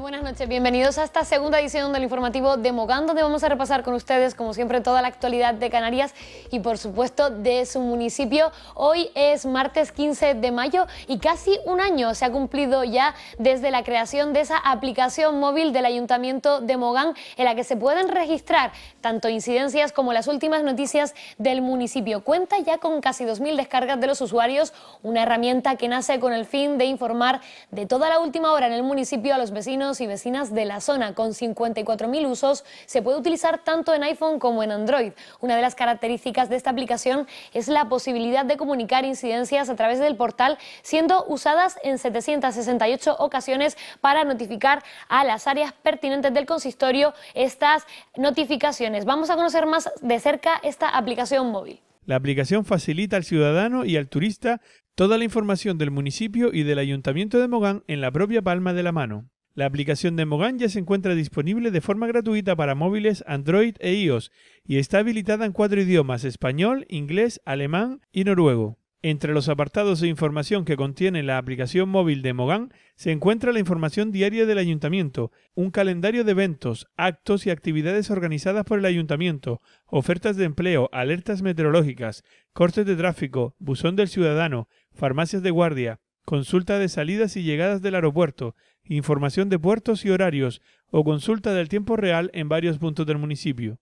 Buenas noches, bienvenidos a esta segunda edición del informativo de Mogán donde vamos a repasar con ustedes, como siempre, toda la actualidad de Canarias y, por supuesto, de su municipio. Hoy es martes 15 de mayo y casi un año se ha cumplido ya desde la creación de esa aplicación móvil del Ayuntamiento de Mogán, en la que se pueden registrar tanto incidencias como las últimas noticias del municipio. Cuenta ya con casi 2.000 descargas de los usuarios, una herramienta que nace con el fin de informar de toda la última hora en el municipio a los vecinos y vecinas de la zona. Con 54.000 usos se puede utilizar tanto en iPhone como en Android. Una de las características de esta aplicación es la posibilidad de comunicar incidencias a través del portal, siendo usadas en 768 ocasiones para notificar a las áreas pertinentes del consistorio estas notificaciones. Vamos a conocer más de cerca esta aplicación móvil. La aplicación facilita al ciudadano y al turista toda la información del municipio y del ayuntamiento de Mogán en la propia palma de la mano. La aplicación de Mogán ya se encuentra disponible de forma gratuita para móviles Android e iOS y está habilitada en cuatro idiomas, español, inglés, alemán y noruego. Entre los apartados de información que contiene la aplicación móvil de Mogán se encuentra la información diaria del ayuntamiento, un calendario de eventos, actos y actividades organizadas por el ayuntamiento, ofertas de empleo, alertas meteorológicas, cortes de tráfico, buzón del ciudadano, farmacias de guardia, consulta de salidas y llegadas del aeropuerto, información de puertos y horarios o consulta del tiempo real en varios puntos del municipio.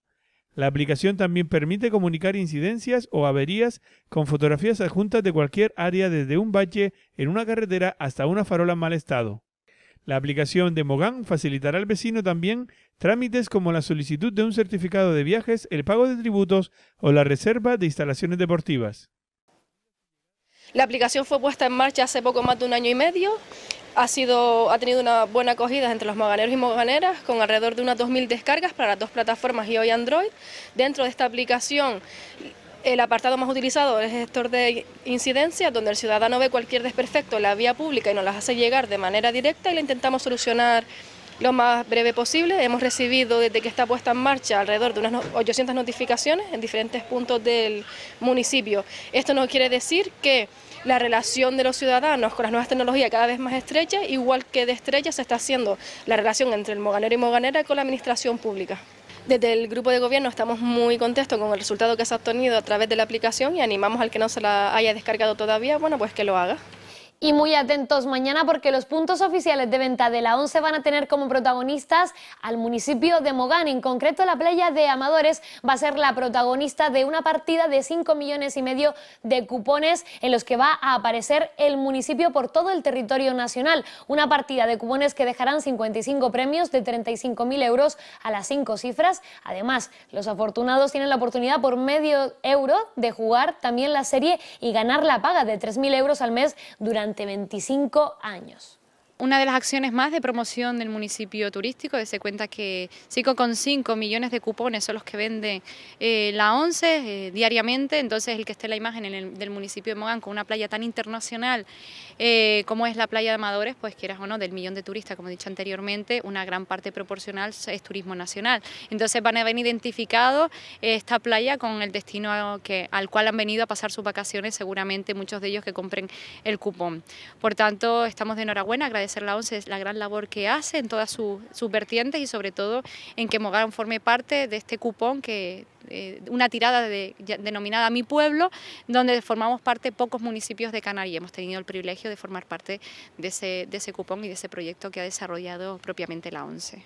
La aplicación también permite comunicar incidencias o averías con fotografías adjuntas de cualquier área desde un valle en una carretera hasta una farola en mal estado. La aplicación de Mogán facilitará al vecino también trámites como la solicitud de un certificado de viajes, el pago de tributos o la reserva de instalaciones deportivas. La aplicación fue puesta en marcha hace poco más de un año y medio ha, sido, ha tenido una buena acogida entre los maganeros y maganeras, con alrededor de unas 2.000 descargas para las dos plataformas iOS y Android. Dentro de esta aplicación, el apartado más utilizado es el gestor de incidencia... donde el ciudadano ve cualquier desperfecto en la vía pública y nos las hace llegar de manera directa y la intentamos solucionar lo más breve posible. Hemos recibido desde que está puesta en marcha alrededor de unas 800 notificaciones en diferentes puntos del municipio. Esto no quiere decir que la relación de los ciudadanos con las nuevas tecnologías cada vez más estrecha, igual que de estrecha se está haciendo la relación entre el moganero y moganera con la administración pública. Desde el grupo de gobierno estamos muy contentos con el resultado que se ha obtenido a través de la aplicación y animamos al que no se la haya descargado todavía, bueno, pues que lo haga. Y muy atentos mañana porque los puntos oficiales de venta de la 11 van a tener como protagonistas al municipio de Mogán. En concreto, la playa de Amadores va a ser la protagonista de una partida de 5 millones y medio de cupones en los que va a aparecer el municipio por todo el territorio nacional. Una partida de cupones que dejarán 55 premios de 35.000 euros a las 5 cifras. Además, los afortunados tienen la oportunidad por medio euro de jugar también la serie y ganar la paga de 3.000 euros al mes durante durante 25 años. Una de las acciones más de promoción del municipio turístico, ...se cuenta que 5,5 millones de cupones son los que vende eh, la ONCE eh, diariamente, entonces el que esté la imagen del municipio de Mogán con una playa tan internacional eh, como es la playa de Amadores, pues quieras o no, del millón de turistas, como he dicho anteriormente, una gran parte proporcional es turismo nacional. Entonces van a haber identificado esta playa con el destino que, al cual han venido a pasar sus vacaciones, seguramente muchos de ellos que compren el cupón. Por tanto, estamos de enhorabuena, ser la ONCE la gran labor que hace en todas sus, vertientes y sobre todo en que Mogán forme parte de este cupón que eh, una tirada denominada Mi Pueblo, donde formamos parte pocos municipios de Canarias. Hemos tenido el privilegio de formar parte de ese, de ese cupón y de ese proyecto que ha desarrollado propiamente la ONCE.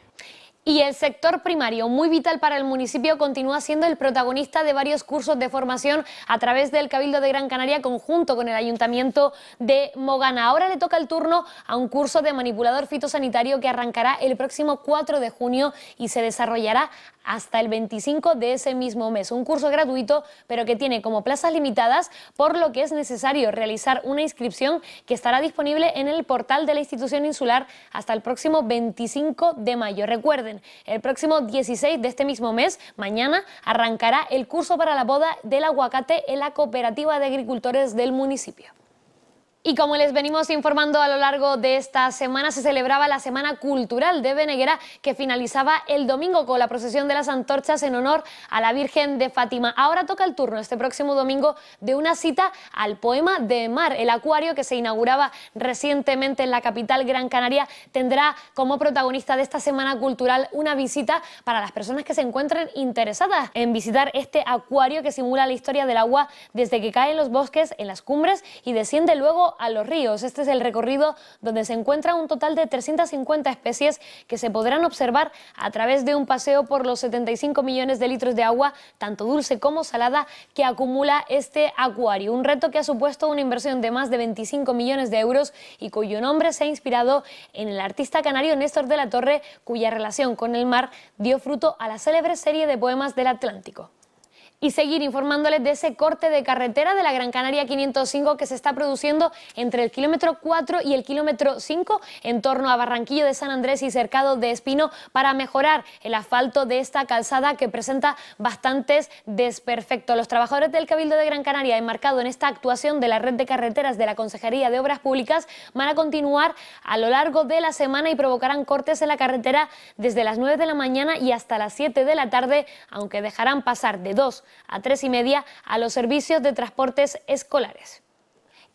Y el sector primario, muy vital para el municipio, continúa siendo el protagonista de varios cursos de formación a través del Cabildo de Gran Canaria conjunto con el Ayuntamiento de Mogana. Ahora le toca el turno a un curso de manipulador fitosanitario que arrancará el próximo 4 de junio y se desarrollará hasta el 25 de ese mismo mes. Un curso gratuito, pero que tiene como plazas limitadas, por lo que es necesario realizar una inscripción que estará disponible en el portal de la institución insular hasta el próximo 25 de mayo. Recuerden, el próximo 16 de este mismo mes, mañana, arrancará el curso para la boda del aguacate en la Cooperativa de Agricultores del municipio. Y como les venimos informando a lo largo de esta semana, se celebraba la Semana Cultural de Beneguera, que finalizaba el domingo con la procesión de las antorchas en honor a la Virgen de Fátima. Ahora toca el turno este próximo domingo de una cita al poema de Mar, el acuario que se inauguraba recientemente en la capital Gran Canaria, tendrá como protagonista de esta Semana Cultural una visita para las personas que se encuentren interesadas en visitar este acuario que simula la historia del agua desde que cae en los bosques en las cumbres y desciende luego a los Ríos. Este es el recorrido donde se encuentra un total de 350 especies que se podrán observar a través de un paseo por los 75 millones de litros de agua, tanto dulce como salada, que acumula este acuario. Un reto que ha supuesto una inversión de más de 25 millones de euros y cuyo nombre se ha inspirado en el artista canario Néstor de la Torre, cuya relación con el mar dio fruto a la célebre serie de poemas del Atlántico y seguir informándoles de ese corte de carretera de la Gran Canaria 505 que se está produciendo entre el kilómetro 4 y el kilómetro 5 en torno a Barranquillo de San Andrés y Cercado de Espino para mejorar el asfalto de esta calzada que presenta bastantes desperfectos. Los trabajadores del Cabildo de Gran Canaria, enmarcado en esta actuación de la red de carreteras de la Consejería de Obras Públicas, van a continuar a lo largo de la semana y provocarán cortes en la carretera desde las 9 de la mañana y hasta las 7 de la tarde, aunque dejarán pasar de 2 a tres y media a los servicios de transportes escolares.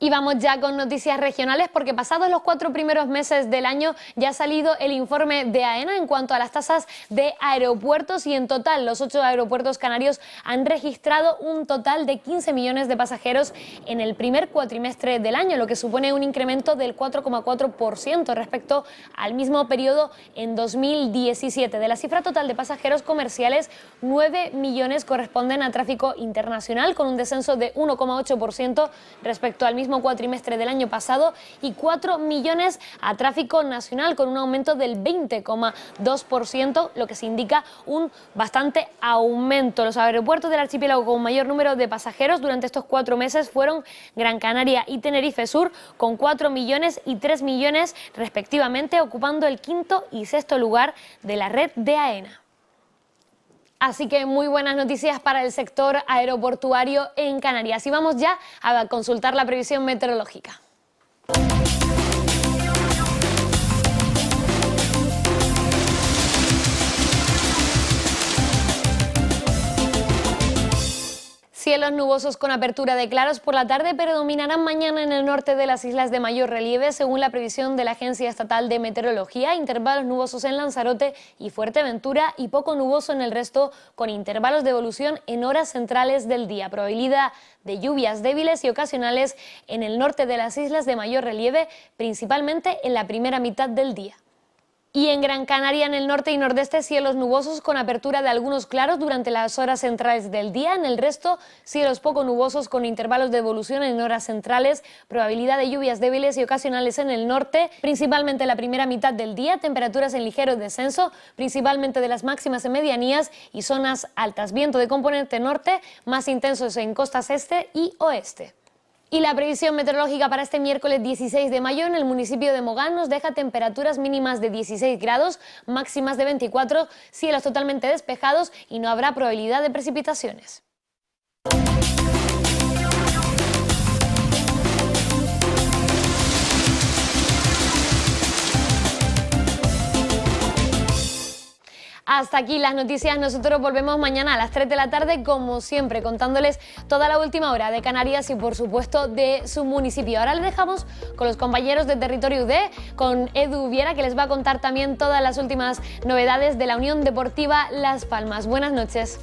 Y vamos ya con noticias regionales porque pasados los cuatro primeros meses del año ya ha salido el informe de AENA en cuanto a las tasas de aeropuertos y en total los ocho aeropuertos canarios han registrado un total de 15 millones de pasajeros en el primer cuatrimestre del año, lo que supone un incremento del 4,4% respecto al mismo periodo en 2017. De la cifra total de pasajeros comerciales, 9 millones corresponden a tráfico internacional con un descenso de 1,8% respecto al mismo cuatrimestre del año pasado y 4 millones a tráfico nacional con un aumento del 20,2%, lo que se indica un bastante aumento. Los aeropuertos del archipiélago con mayor número de pasajeros durante estos cuatro meses fueron Gran Canaria y Tenerife Sur con 4 millones y 3 millones respectivamente, ocupando el quinto y sexto lugar de la red de AENA. Así que muy buenas noticias para el sector aeroportuario en Canarias. Y vamos ya a consultar la previsión meteorológica. Cielos nubosos con apertura de claros por la tarde predominarán mañana en el norte de las islas de mayor relieve, según la previsión de la Agencia Estatal de Meteorología, intervalos nubosos en Lanzarote y Fuerteventura y poco nuboso en el resto, con intervalos de evolución en horas centrales del día, probabilidad de lluvias débiles y ocasionales en el norte de las islas de mayor relieve, principalmente en la primera mitad del día. Y en Gran Canaria, en el norte y nordeste, cielos nubosos con apertura de algunos claros durante las horas centrales del día. En el resto, cielos poco nubosos con intervalos de evolución en horas centrales, probabilidad de lluvias débiles y ocasionales en el norte, principalmente la primera mitad del día, temperaturas en ligero descenso, principalmente de las máximas en medianías y zonas altas. Viento de componente norte, más intensos en costas este y oeste. Y la previsión meteorológica para este miércoles 16 de mayo en el municipio de Mogán nos deja temperaturas mínimas de 16 grados, máximas de 24, cielos totalmente despejados y no habrá probabilidad de precipitaciones. Hasta aquí las noticias. Nosotros volvemos mañana a las 3 de la tarde, como siempre, contándoles toda la última hora de Canarias y, por supuesto, de su municipio. Ahora les dejamos con los compañeros de Territorio UD, con Edu Viera, que les va a contar también todas las últimas novedades de la Unión Deportiva Las Palmas. Buenas noches.